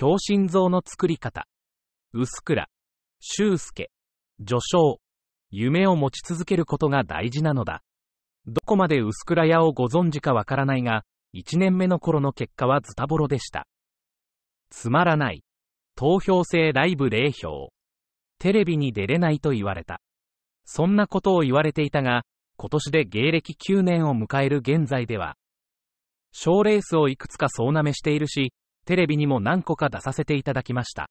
強心臓の作り方。薄倉、修介、序章。夢を持ち続けることが大事なのだ。どこまで薄倉屋をご存知かわからないが、1年目の頃の結果はズタボロでした。つまらない。投票制ライブ0票。テレビに出れないと言われた。そんなことを言われていたが、今年で芸歴9年を迎える現在では、賞レースをいくつか総なめしているし、テレビにも何個か出させていただきました。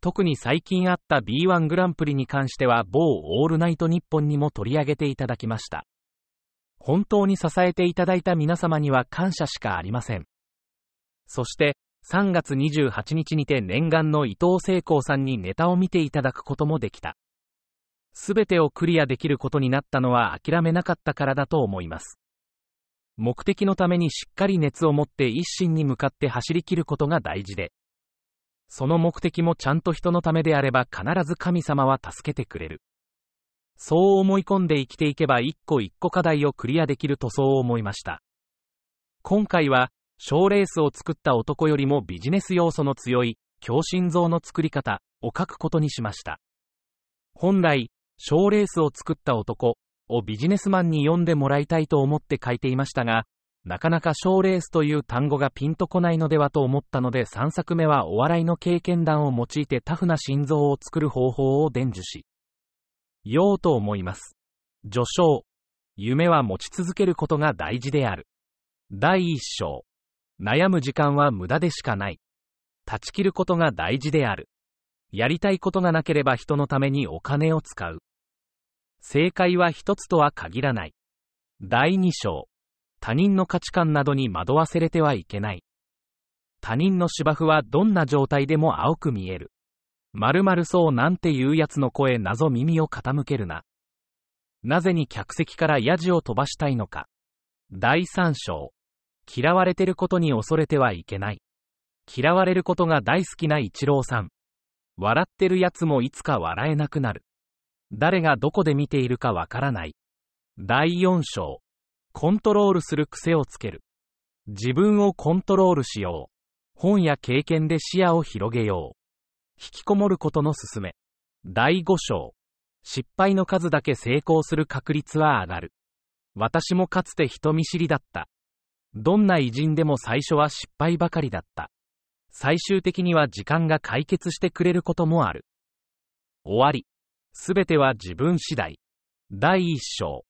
特に最近あった B1 グランプリに関しては某オールナイトニッポンにも取り上げていただきました。本当に支えていただいた皆様には感謝しかありません。そして、3月28日にて念願の伊藤聖光さんにネタを見ていただくこともできた。すべてをクリアできることになったのは諦めなかったからだと思います。目的のためにしっかり熱を持って一心に向かって走り切ることが大事で、その目的もちゃんと人のためであれば必ず神様は助けてくれる。そう思い込んで生きていけば一個一個課題をクリアできるとそう思いました。今回は、賞レースを作った男よりもビジネス要素の強い、強心臓の作り方を書くことにしました。本来、賞レースを作った男をビジネスマンに読んでもらいたいと思って書いていましたが、なかなか賞レースという単語がピンとこないのではと思ったので3作目はお笑いの経験談を用いてタフな心臓を作る方法を伝授し、ようと思います。序章。夢は持ち続けることが大事である。第一章。悩む時間は無駄でしかない。断ち切ることが大事である。やりたいことがなければ人のためにお金を使う。正解は一つとは限らない。第2章。他人の価値観などに惑わせれてはいけない。他人の芝生はどんな状態でも青く見える。まるそうなんていうやつの声謎耳を傾けるな。なぜに客席からヤジを飛ばしたいのか。第3章。嫌われてることに恐れてはいけない。嫌われることが大好きなイチローさん。笑ってるやつもいつか笑えなくなる。誰がどこで見ているかわからない。第4章。コントロールする癖をつける。自分をコントロールしよう。本や経験で視野を広げよう。引きこもることのすすめ。第5章。失敗の数だけ成功する確率は上がる。私もかつて人見知りだった。どんな偉人でも最初は失敗ばかりだった。最終的には時間が解決してくれることもある。終わり。すべては自分次第。第一章。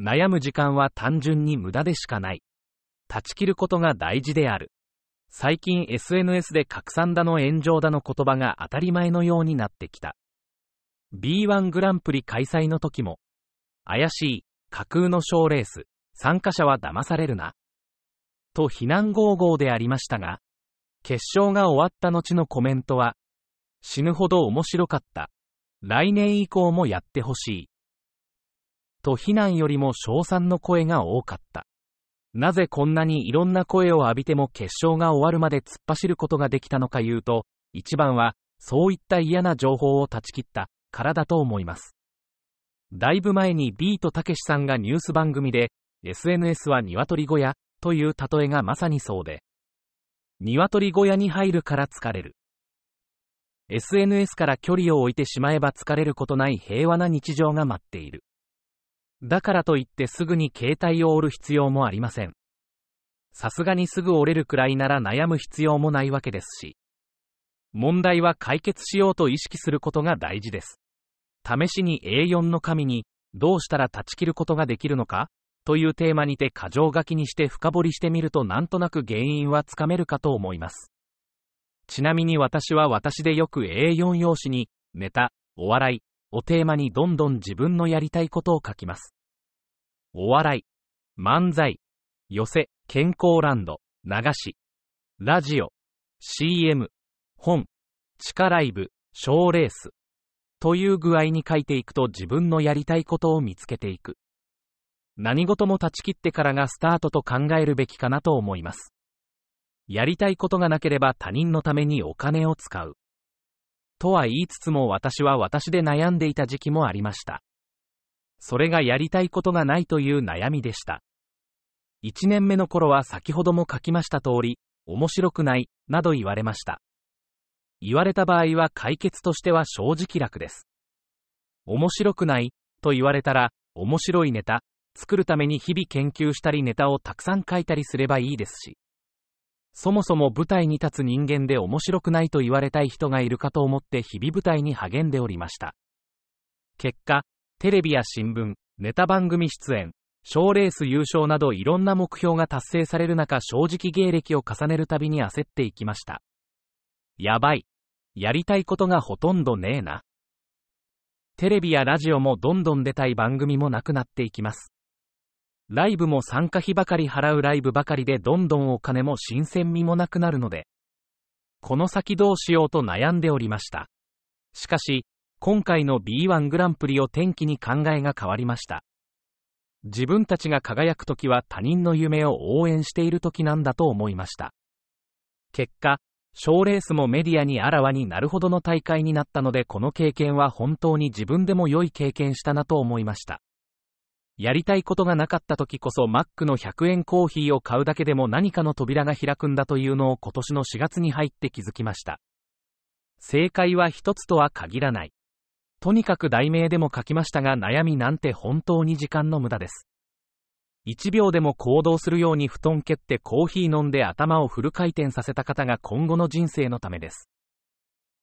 悩む時間は単純に無駄でしかない。断ち切ることが大事である。最近 SNS で拡散だの炎上だの言葉が当たり前のようになってきた。B1 グランプリ開催の時も、怪しい、架空の賞レース、参加者は騙されるな。と非難号々でありましたが、決勝が終わった後のコメントは、死ぬほど面白かった、来年以降もやってほしい。と非難よりも称賛の声が多かった。なぜこんなにいろんな声を浴びても決勝が終わるまで突っ走ることができたのか言うと、一番は、そういった嫌な情報を断ち切ったからだと思います。だいぶ前にビートたけしさんがニュース番組で、SNS は鶏小屋という例えがまさにそうで、鶏小屋に入るから疲れる。SNS から距離を置いてしまえば疲れることない平和な日常が待っている。だからといってすぐに携帯を折る必要もありません。さすがにすぐ折れるくらいなら悩む必要もないわけですし。問題は解決しようと意識することが大事です。試しに A4 の紙に、どうしたら断ち切ることができるのかというテーマにて過剰書きにして深掘りしてみるとなんとなく原因はつかめるかと思います。ちなみに私は私でよく A4 用紙に、ネタ、お笑い、をテーマにどんどん自分のやりたいことを書きます。お笑い、漫才、寄せ、健康ランド、流し、ラジオ、CM、本、地下ライブ、賞レース、という具合に書いていくと自分のやりたいことを見つけていく。何事も断ち切ってからがスタートと考えるべきかなと思います。やりたいことがなければ他人のためにお金を使う。とは言いつつも私は私で悩んでいた時期もありました。それがやりたいことがないという悩みでした。1年目の頃は先ほども書きました通り、面白くない、など言われました。言われた場合は解決としては正直楽です。面白くない、と言われたら、面白いネタ、作るために日々研究したりネタをたくさん書いたりすればいいですし。そもそも舞台に立つ人間で面白くないと言われたい人がいるかと思って日々舞台に励んでおりました。結果、テレビや新聞、ネタ番組出演、賞レース優勝などいろんな目標が達成される中正直芸歴を重ねるたびに焦っていきました。やばい。やりたいことがほとんどねえな。テレビやラジオもどんどん出たい番組もなくなっていきます。ライブも参加費ばかり払うライブばかりでどんどんお金も新鮮味もなくなるので、この先どうしようと悩んでおりました。しかし、今回の B1 グランプリを転機に考えが変わりました。自分たちが輝く時は他人の夢を応援している時なんだと思いました。結果、賞レースもメディアにあらわになるほどの大会になったのでこの経験は本当に自分でも良い経験したなと思いました。やりたいことがなかった時こそマックの100円コーヒーを買うだけでも何かの扉が開くんだというのを今年の4月に入って気づきました。正解は一つとは限らない。とにかく題名でも書きましたが悩みなんて本当に時間の無駄です。1秒でも行動するように布団蹴ってコーヒー飲んで頭をフル回転させた方が今後の人生のためです。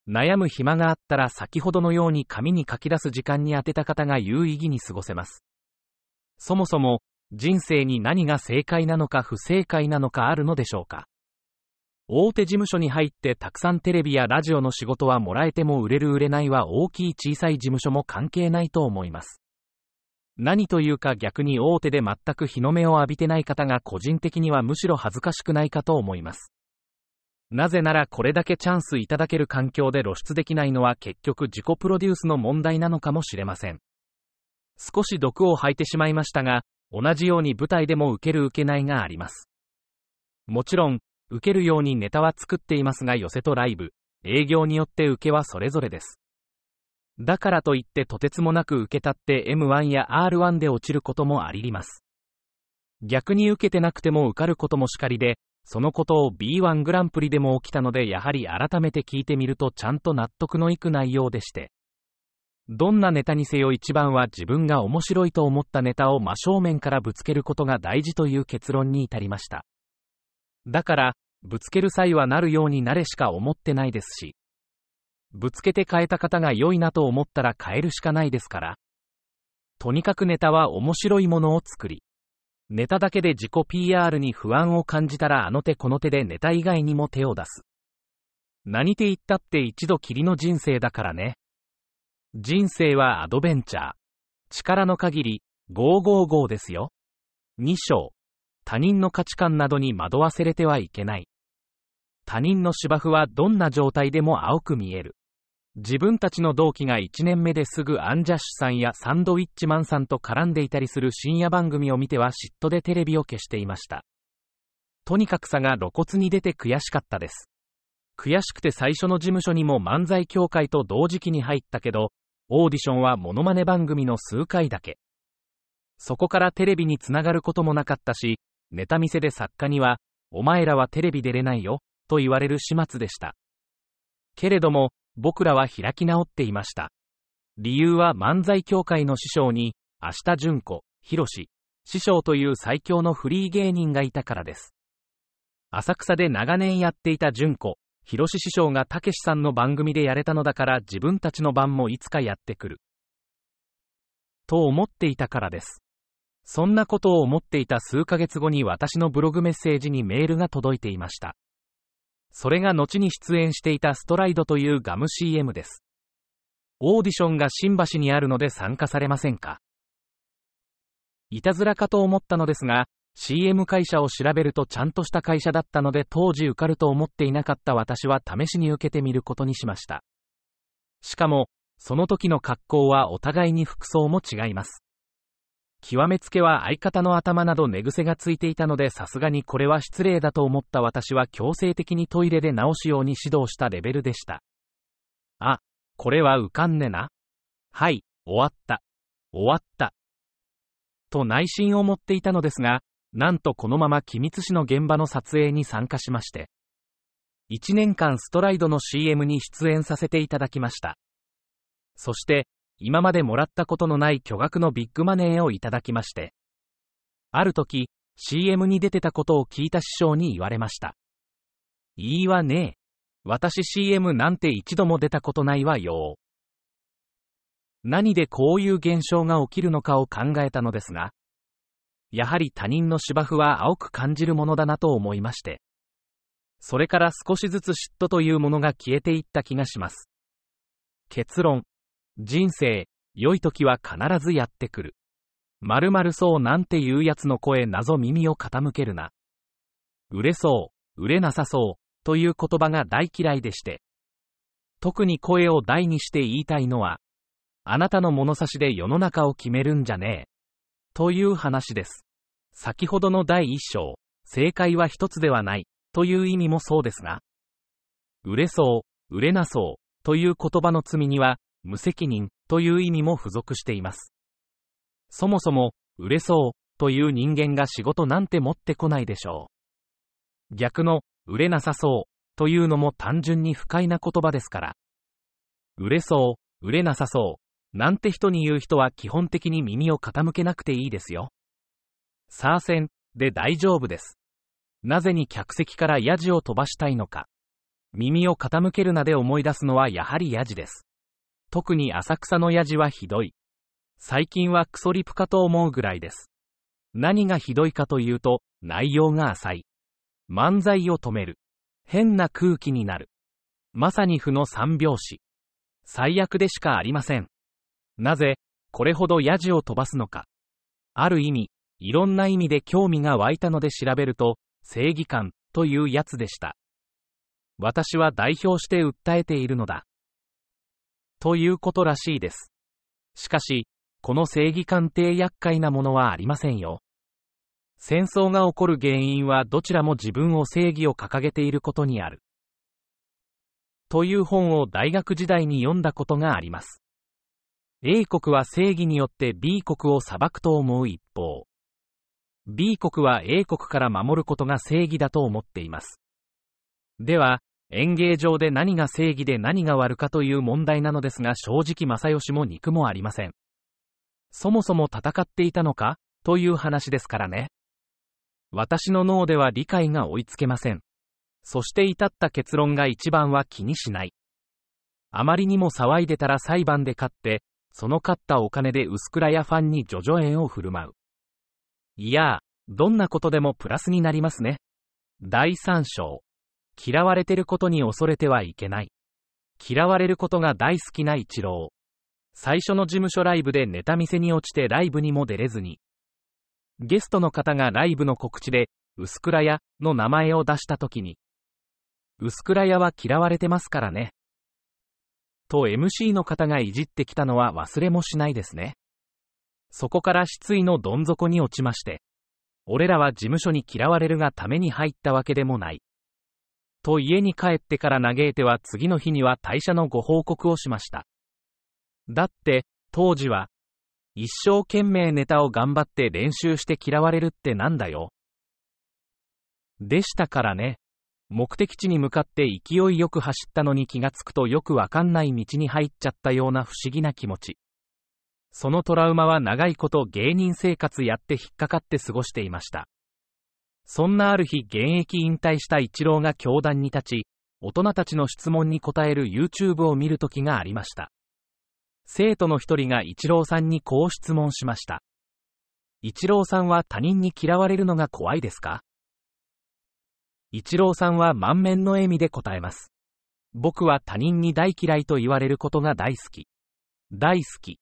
悩む暇があったら先ほどのように紙に書き出す時間に当てた方が有意義に過ごせます。そもそも、人生に何が正解なのか不正解なのかあるのでしょうか。大手事務所に入ってたくさんテレビやラジオの仕事はもらえても売れる売れないは大きい小さい事務所も関係ないと思います。何というか逆に大手で全く日の目を浴びてない方が個人的にはむしろ恥ずかしくないかと思います。なぜならこれだけチャンスいただける環境で露出できないのは結局自己プロデュースの問題なのかもしれません。少し毒を吐いてしまいましたが、同じように舞台でも受ける受けないがあります。もちろん、受けるようにネタは作っていますが寄せとライブ、営業によって受けはそれぞれです。だからといってとてつもなく受けたって M1 や R1 で落ちることもあります。逆に受けてなくても受かることもしかりで、そのことを B1 グランプリでも起きたのでやはり改めて聞いてみるとちゃんと納得のいく内容でして。どんなネタにせよ一番は自分が面白いと思ったネタを真正面からぶつけることが大事という結論に至りました。だから、ぶつける際はなるようになれしか思ってないですし、ぶつけて変えた方が良いなと思ったら変えるしかないですから。とにかくネタは面白いものを作り、ネタだけで自己 PR に不安を感じたらあの手この手でネタ以外にも手を出す。何て言ったって一度きりの人生だからね。人生はアドベンチャー。力の限り、555ですよ。2章。他人の価値観などに惑わせれてはいけない。他人の芝生はどんな状態でも青く見える。自分たちの同期が1年目ですぐアンジャッシュさんやサンドウィッチマンさんと絡んでいたりする深夜番組を見ては嫉妬でテレビを消していました。とにかく差が露骨に出て悔しかったです。悔しくて最初の事務所にも漫才協会と同時期に入ったけど、オーディションはモノマネ番組の数回だけ。そこからテレビにつながることもなかったし、ネタ見せで作家には、お前らはテレビ出れないよ、と言われる始末でした。けれども、僕らは開き直っていました。理由は漫才協会の師匠に、明日純子、ひろし、師匠という最強のフリー芸人がいたからです。浅草で長年やっていた純子、広志師匠がたけしさんの番組でやれたのだから自分たちの番もいつかやってくる。と思っていたからです。そんなことを思っていた数ヶ月後に私のブログメッセージにメールが届いていました。それが後に出演していたストライドというガム CM です。オーディションが新橋にあるので参加されませんかいたずらかと思ったのですが、CM 会社を調べるとちゃんとした会社だったので当時受かると思っていなかった私は試しに受けてみることにしました。しかも、その時の格好はお互いに服装も違います。極めつけは相方の頭など寝癖がついていたのでさすがにこれは失礼だと思った私は強制的にトイレで直すように指導したレベルでした。あ、これは浮かんねな。はい、終わった。終わった。と内心を持っていたのですが、なんとこのまま君津市の現場の撮影に参加しまして、1年間ストライドの CM に出演させていただきました。そして、今までもらったことのない巨額のビッグマネーをいただきまして、ある時、CM に出てたことを聞いた師匠に言われました。いいわねえ。私 CM なんて一度も出たことないわよ。何でこういう現象が起きるのかを考えたのですが、やはり他人の芝生は青く感じるものだなと思いまして。それから少しずつ嫉妬というものが消えていった気がします。結論。人生、良い時は必ずやってくる。まるまるそうなんていうやつの声謎耳を傾けるな。売れそう、売れなさそう、という言葉が大嫌いでして。特に声を大にして言いたいのは、あなたの物差しで世の中を決めるんじゃねえ。という話です。先ほどの第一章、正解は一つではない、という意味もそうですが、売れそう、売れなそう、という言葉の罪には、無責任という意味も付属しています。そもそも、売れそうという人間が仕事なんて持ってこないでしょう。逆の、売れなさそうというのも単純に不快な言葉ですから。売れそう、売れなさそう、なんて人に言う人は基本的に耳を傾けなくていいですよ。サーセンで大丈夫です。なぜに客席からヤジを飛ばしたいのか。耳を傾けるなで思い出すのはやはりヤジです。特に浅草のヤジはひどい。最近はクソリプかと思うぐらいです。何がひどいかというと、内容が浅い。漫才を止める。変な空気になる。まさに負の三拍子。最悪でしかありません。なぜ、これほどヤジを飛ばすのか。ある意味、いろんな意味で興味が湧いたので調べると、正義感というやつでした。私は代表して訴えているのだ。ということらしいです。しかし、この正義感って厄介なものはありませんよ。戦争が起こる原因はどちらも自分を正義を掲げていることにある。という本を大学時代に読んだことがあります。A 国は正義によって B 国を裁くと思う一方、B 国は A 国から守ることが正義だと思っています。では、演芸場で何が正義で何が悪かという問題なのですが正直正義も肉もありません。そもそも戦っていたのかという話ですからね。私の脳では理解が追いつけません。そして至った結論が一番は気にしない。あまりにも騒いでたら裁判で勝って、その買ったお金で薄倉屋ファンにジョジョ園を振る舞う。いやー、どんなことでもプラスになりますね。第三章。嫌われてることに恐れてはいけない。嫌われることが大好きな一郎。最初の事務所ライブでネタ見せに落ちてライブにも出れずに。ゲストの方がライブの告知で、薄倉屋の名前を出した時に。薄倉屋は嫌われてますからね。と MC の方がいじってきたのは忘れもしないですね。そこから失意のどん底に落ちまして。俺らは事務所に嫌われるがために入ったわけでもない。と家に帰ってから嘆いては次の日には退社のご報告をしました。だって、当時は、一生懸命ネタを頑張って練習して嫌われるってなんだよ。でしたからね。目的地に向かって勢いよく走ったのに気がつくとよくわかんない道に入っちゃったような不思議な気持ち。そのトラウマは長いこと芸人生活やって引っかかって過ごしていました。そんなある日現役引退した一郎が教団に立ち、大人たちの質問に答える YouTube を見る時がありました。生徒の一人が一郎さんにこう質問しました。一郎さんは他人に嫌われるのが怖いですか一郎さんは満面の笑みで答えます。僕は他人に大嫌いと言われることが大好き。大好き。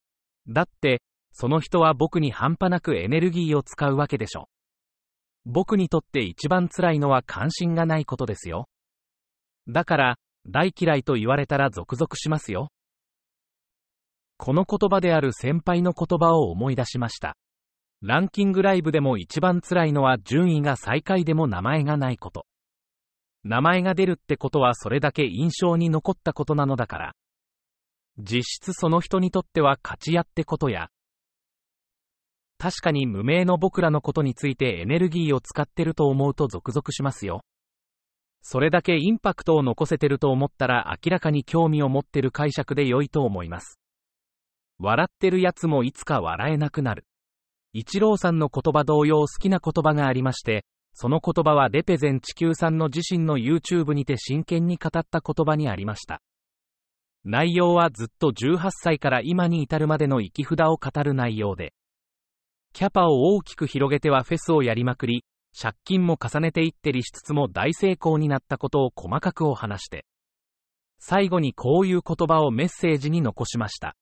だって、その人は僕に半端なくエネルギーを使うわけでしょ。僕にとって一番辛いのは関心がないことですよ。だから、大嫌いと言われたら続々しますよ。この言葉である先輩の言葉を思い出しました。ランキングライブでも一番辛いのは順位が最下位でも名前がないこと。名前が出るってことはそれだけ印象に残ったことなのだから。実質その人にとっては勝ち屋ってことや。確かに無名の僕らのことについてエネルギーを使ってると思うとゾクゾクしますよ。それだけインパクトを残せてると思ったら明らかに興味を持ってる解釈で良いと思います。笑ってるやつもいつか笑えなくなる。イチローさんの言葉同様好きな言葉がありまして、その言葉はデペゼン地球さんの自身の YouTube にて真剣に語った言葉にありました。内容はずっと18歳から今に至るまでの生き札を語る内容で、キャパを大きく広げてはフェスをやりまくり、借金も重ねていってりしつつも大成功になったことを細かくお話して、最後にこういう言葉をメッセージに残しました。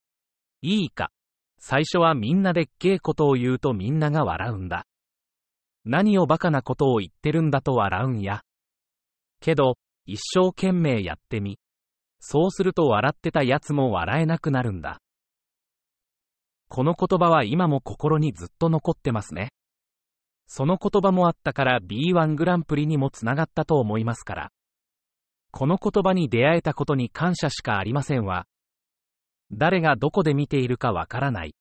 いいか。最初はみんなでっけえことを言うとみんなが笑うんだ。何をバカなことを言ってるんだと笑うんや。けど、一生懸命やってみ。そうすると笑ってたやつも笑えなくなるんだ。この言葉は今も心にずっと残ってますね。その言葉もあったから B1 グランプリにもつながったと思いますから。この言葉に出会えたことに感謝しかありませんわ。誰がどこで見ているかわからない。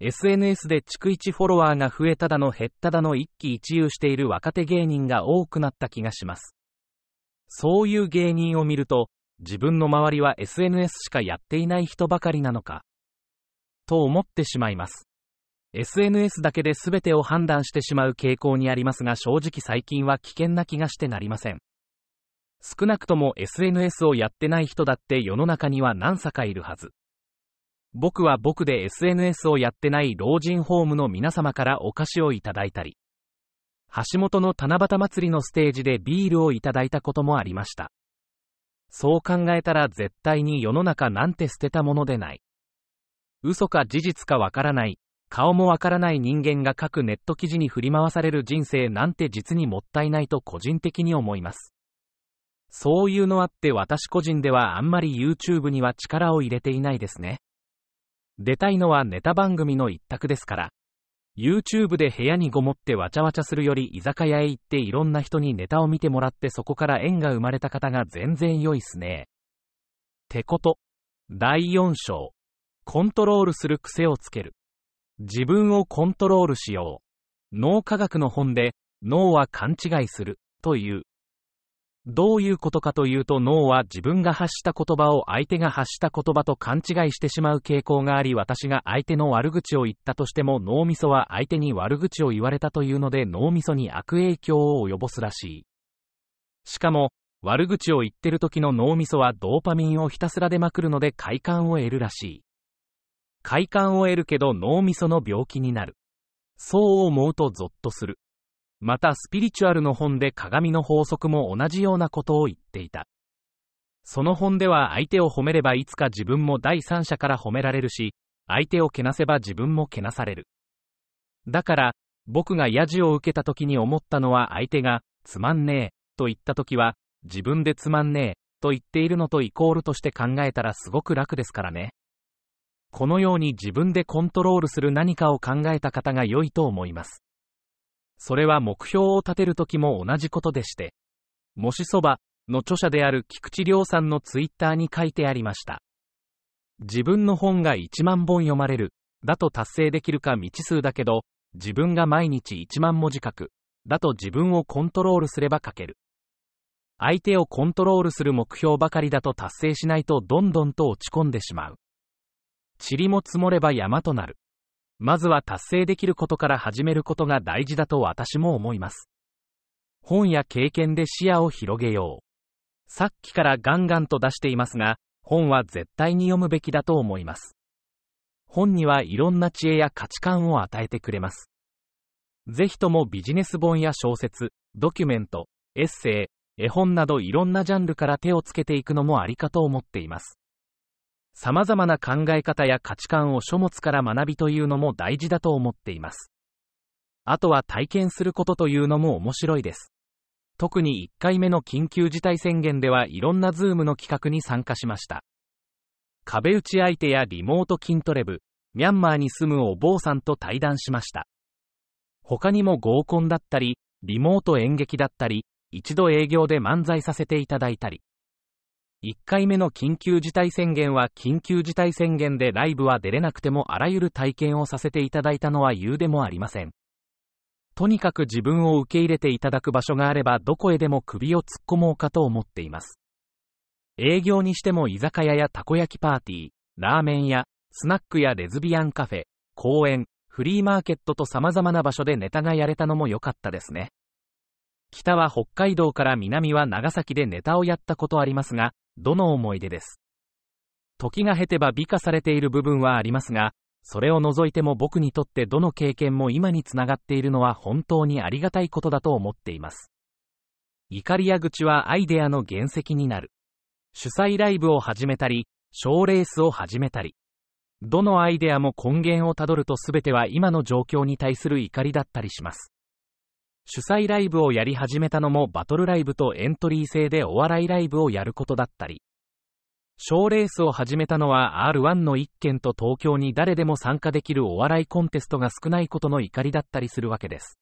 SNS で逐一フォロワーが増えただの減っただの一喜一憂している若手芸人が多くなった気がします。そういう芸人を見ると、自分の周りは SNS しかやっていない人ばかりなのか、と思ってしまいます。SNS だけで全てを判断してしまう傾向にありますが正直最近は危険な気がしてなりません。少なくとも SNS をやってない人だって世の中には何さかいるはず。僕は僕で SNS をやってない老人ホームの皆様からお菓子をいただいたり、橋本の七夕祭りのステージでビールをいただいたこともありました。そう考えたら絶対に世の中なんて捨てたものでない。嘘か事実かわからない、顔もわからない人間が書くネット記事に振り回される人生なんて実にもったいないと個人的に思います。そういうのあって私個人ではあんまり YouTube には力を入れていないですね。出たいのはネタ番組の一択ですから。YouTube で部屋にごもってわちゃわちゃするより居酒屋へ行っていろんな人にネタを見てもらってそこから縁が生まれた方が全然良いっすね。ってこと。第4章。コントロールする癖をつける。自分をコントロールしよう。脳科学の本で、脳は勘違いする、という、どういうことかというと脳は自分が発した言葉を相手が発した言葉と勘違いしてしまう傾向があり私が相手の悪口を言ったとしても脳みそは相手に悪口を言われたというので脳みそに悪影響を及ぼすらしい。しかも、悪口を言ってる時の脳みそはドーパミンをひたすら出まくるので快感を得るらしい。快感を得るけど脳みその病気になる。そう思うとゾッとする。またスピリチュアルの本で鏡の法則も同じようなことを言っていた。その本では相手を褒めればいつか自分も第三者から褒められるし、相手をけなせば自分もけなされる。だから、僕がヤジを受けた時に思ったのは相手が、つまんねえ、と言った時は、自分でつまんねえ、と言っているのとイコールとして考えたらすごく楽ですからね。このように自分でコントロールする何かを考えた方が良いと思います。それは目標を立てる時も同じことでして、もしそばの著者である菊池亮さんのツイッターに書いてありました。自分の本が1万本読まれる、だと達成できるか未知数だけど、自分が毎日1万文字書く、だと自分をコントロールすれば書ける。相手をコントロールする目標ばかりだと達成しないとどんどんと落ち込んでしまう。塵も積もれば山となる。まずは達成できることから始めることが大事だと私も思います。本や経験で視野を広げよう。さっきからガンガンと出していますが、本は絶対に読むべきだと思います。本にはいろんな知恵や価値観を与えてくれます。ぜひともビジネス本や小説、ドキュメント、エッセイ、絵本などいろんなジャンルから手をつけていくのもありかと思っています。様々な考え方や価値観を書物から学びというのも大事だと思っています。あとは体験することというのも面白いです。特に1回目の緊急事態宣言ではいろんなズームの企画に参加しました。壁打ち相手やリモート筋トレ部、ミャンマーに住むお坊さんと対談しました。他にも合コンだったり、リモート演劇だったり、一度営業で漫才させていただいたり、1回目の緊急事態宣言は緊急事態宣言でライブは出れなくてもあらゆる体験をさせていただいたのは言うでもありません。とにかく自分を受け入れていただく場所があればどこへでも首を突っ込もうかと思っています。営業にしても居酒屋やたこ焼きパーティー、ラーメン屋、スナックやレズビアンカフェ、公園、フリーマーケットと様々な場所でネタがやれたのも良かったですね。北は北海道から南は長崎でネタをやったことありますが、どの思い出です時が経てば美化されている部分はありますがそれを除いても僕にとってどの経験も今につながっているのは本当にありがたいことだと思っています怒りや愚痴はアイデアの原石になる主催ライブを始めたり賞レースを始めたりどのアイデアも根源をたどると全ては今の状況に対する怒りだったりします主催ライブをやり始めたのもバトルライブとエントリー制でお笑いライブをやることだったり、賞レースを始めたのは R1 の1件と東京に誰でも参加できるお笑いコンテストが少ないことの怒りだったりするわけです。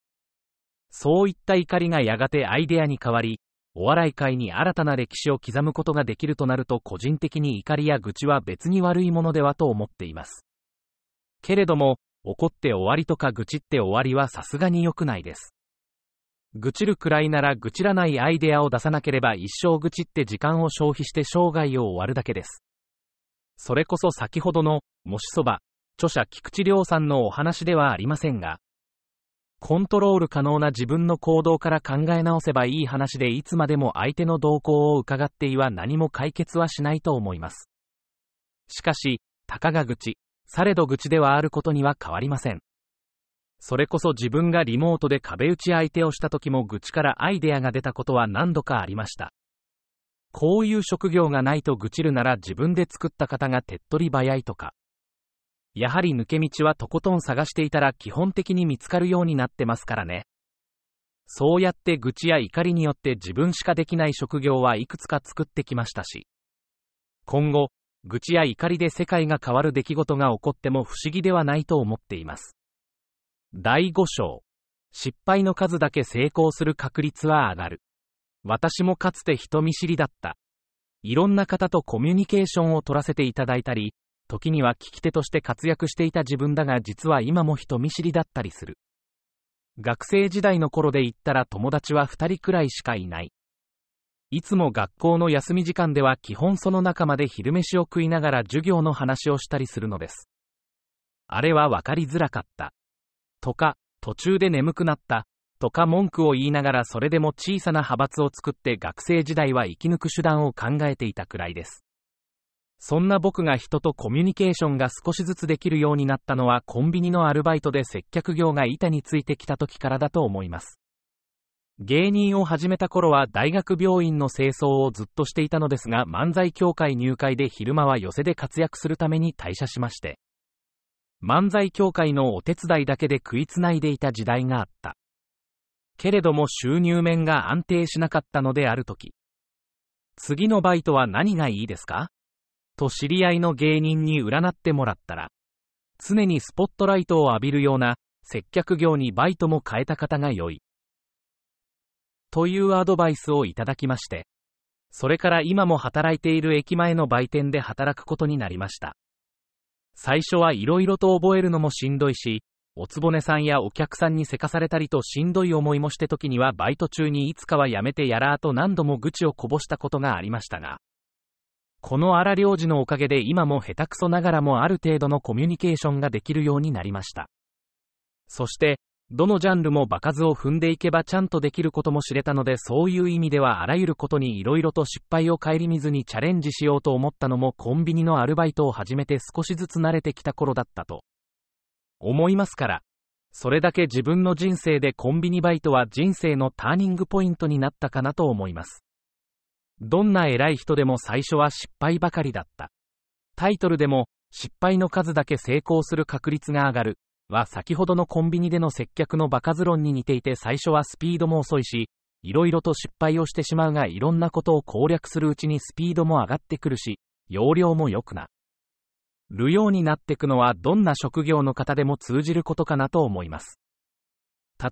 そういった怒りがやがてアイデアに変わり、お笑い界に新たな歴史を刻むことができるとなると個人的に怒りや愚痴は別に悪いものではと思っています。けれども、怒って終わりとか愚痴って終わりはさすがに良くないです。愚痴るくらいなら愚痴らないアイデアを出さなければ一生愚痴って時間を消費して生涯を終わるだけです。それこそ先ほどの、もしそば、著者菊池亮さんのお話ではありませんが、コントロール可能な自分の行動から考え直せばいい話でいつまでも相手の動向を伺っていは何も解決はしないと思います。しかし、たかが愚痴、されど愚痴ではあることには変わりません。それこそ自分がリモートで壁打ち相手をした時も愚痴からアイデアが出たことは何度かありました。こういう職業がないと愚痴るなら自分で作った方が手っ取り早いとか。やはり抜け道はとことん探していたら基本的に見つかるようになってますからね。そうやって愚痴や怒りによって自分しかできない職業はいくつか作ってきましたし。今後、愚痴や怒りで世界が変わる出来事が起こっても不思議ではないと思っています。第5章。失敗の数だけ成功する確率は上がる。私もかつて人見知りだった。いろんな方とコミュニケーションを取らせていただいたり、時には聞き手として活躍していた自分だが実は今も人見知りだったりする。学生時代の頃で言ったら友達は2人くらいしかいない。いつも学校の休み時間では基本その中まで昼飯を食いながら授業の話をしたりするのです。あれは分かりづらかった。とか、途中で眠くなった、とか文句を言いながらそれでも小さな派閥を作って学生時代は生き抜く手段を考えていたくらいです。そんな僕が人とコミュニケーションが少しずつできるようになったのはコンビニのアルバイトで接客業が板についてきた時からだと思います。芸人を始めた頃は大学病院の清掃をずっとしていたのですが漫才協会入会で昼間は寄席で活躍するために退社しまして漫才協会のお手伝いだけで食いつないでいた時代があった。けれども収入面が安定しなかったのである時。次のバイトは何がいいですかと知り合いの芸人に占ってもらったら、常にスポットライトを浴びるような接客業にバイトも変えた方が良い。というアドバイスをいただきまして、それから今も働いている駅前の売店で働くことになりました。最初はいろいろと覚えるのもしんどいし、おつぼねさんやお客さんにせかされたりとしんどい思いもして時にはバイト中にいつかはやめてやらーと何度も愚痴をこぼしたことがありましたが、この荒領事のおかげで今も下手くそながらもある程度のコミュニケーションができるようになりました。そして、どのジャンルも場数を踏んでいけばちゃんとできることも知れたのでそういう意味ではあらゆることにいろいろと失敗を顧みずにチャレンジしようと思ったのもコンビニのアルバイトを始めて少しずつ慣れてきた頃だったと思いますからそれだけ自分の人生でコンビニバイトは人生のターニングポイントになったかなと思いますどんな偉い人でも最初は失敗ばかりだったタイトルでも失敗の数だけ成功する確率が上がるは先ほどのコンビニでの接客のバカズ論に似ていて最初はスピードも遅いし、いろいろと失敗をしてしまうがいろんなことを攻略するうちにスピードも上がってくるし、容量も良くなるようになってくのはどんな職業の方でも通じることかなと思います。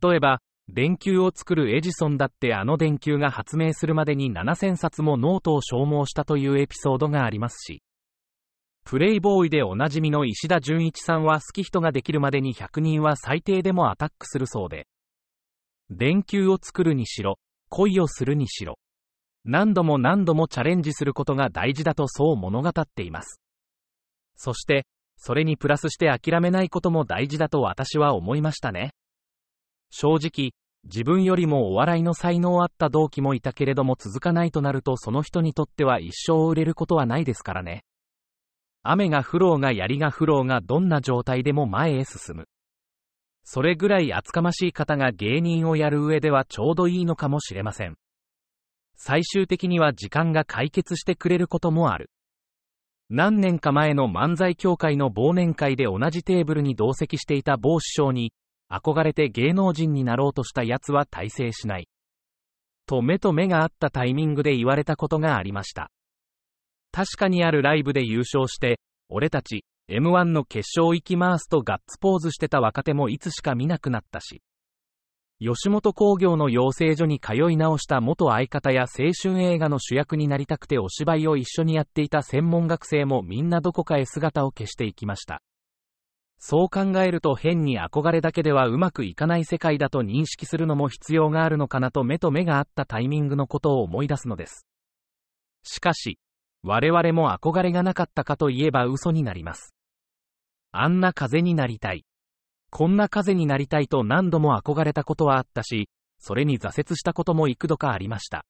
例えば、電球を作るエジソンだってあの電球が発明するまでに7000冊もノートを消耗したというエピソードがありますし、プレイボーイでおなじみの石田純一さんは好き人ができるまでに100人は最低でもアタックするそうで。電球を作るにしろ、恋をするにしろ。何度も何度もチャレンジすることが大事だとそう物語っています。そして、それにプラスして諦めないことも大事だと私は思いましたね。正直、自分よりもお笑いの才能あった同期もいたけれども続かないとなるとその人にとっては一生売れることはないですからね。雨が降ろうが槍が降ろうがどんな状態でも前へ進む。それぐらい厚かましい方が芸人をやる上ではちょうどいいのかもしれません。最終的には時間が解決してくれることもある。何年か前の漫才協会の忘年会で同じテーブルに同席していた某師匠に、憧れて芸能人になろうとした奴は大成しない。と目と目が合ったタイミングで言われたことがありました。確かにあるライブで優勝して、俺たち、M1 の決勝行きますとガッツポーズしてた若手もいつしか見なくなったし。吉本興業の養成所に通い直した元相方や青春映画の主役になりたくてお芝居を一緒にやっていた専門学生もみんなどこかへ姿を消していきました。そう考えると変に憧れだけではうまくいかない世界だと認識するのも必要があるのかなと目と目が合ったタイミングのことを思い出すのです。しかし、我々も憧れがなかったかといえば嘘になります。あんな風になりたい。こんな風になりたいと何度も憧れたことはあったし、それに挫折したことも幾度かありました。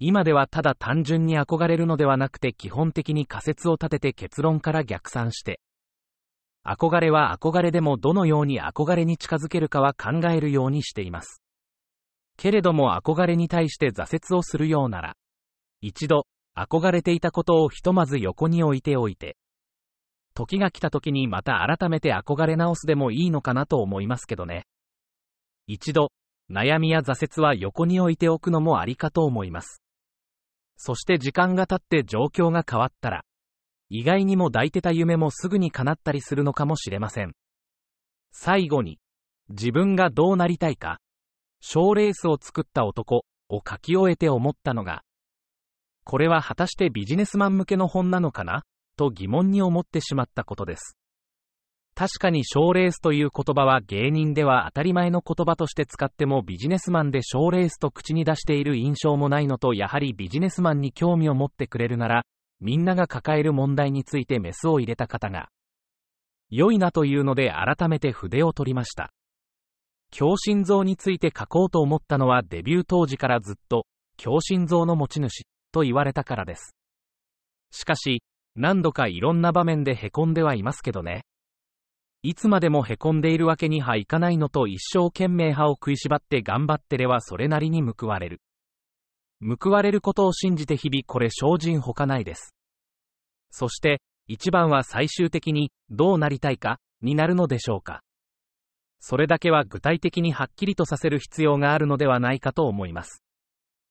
今ではただ単純に憧れるのではなくて基本的に仮説を立てて結論から逆算して、憧れは憧れでもどのように憧れに近づけるかは考えるようにしています。けれども憧れに対して挫折をするようなら、一度、憧れていたことをひとまず横に置いておいて、時が来た時にまた改めて憧れ直すでもいいのかなと思いますけどね。一度、悩みや挫折は横に置いておくのもありかと思います。そして時間が経って状況が変わったら、意外にも抱いてた夢もすぐに叶ったりするのかもしれません。最後に、自分がどうなりたいか、賞レースを作った男を書き終えて思ったのが、これは果たしてビジネスマン向けの本なのかなと疑問に思ってしまったことです。確かに賞レースという言葉は芸人では当たり前の言葉として使ってもビジネスマンで賞レースと口に出している印象もないのとやはりビジネスマンに興味を持ってくれるならみんなが抱える問題についてメスを入れた方が良いなというので改めて筆を取りました強心臓について書こうと思ったのはデビュー当時からずっと強心臓の持ち主と言われたからです。しかし、何度かいろんな場面でへこんではいますけどね。いつまでもへこんでいるわけにはいかないのと一生懸命歯を食いしばって頑張ってればそれなりに報われる。報われることを信じて日々これ精進ほかないです。そして、一番は最終的にどうなりたいかになるのでしょうか。それだけは具体的にはっきりとさせる必要があるのではないかと思います。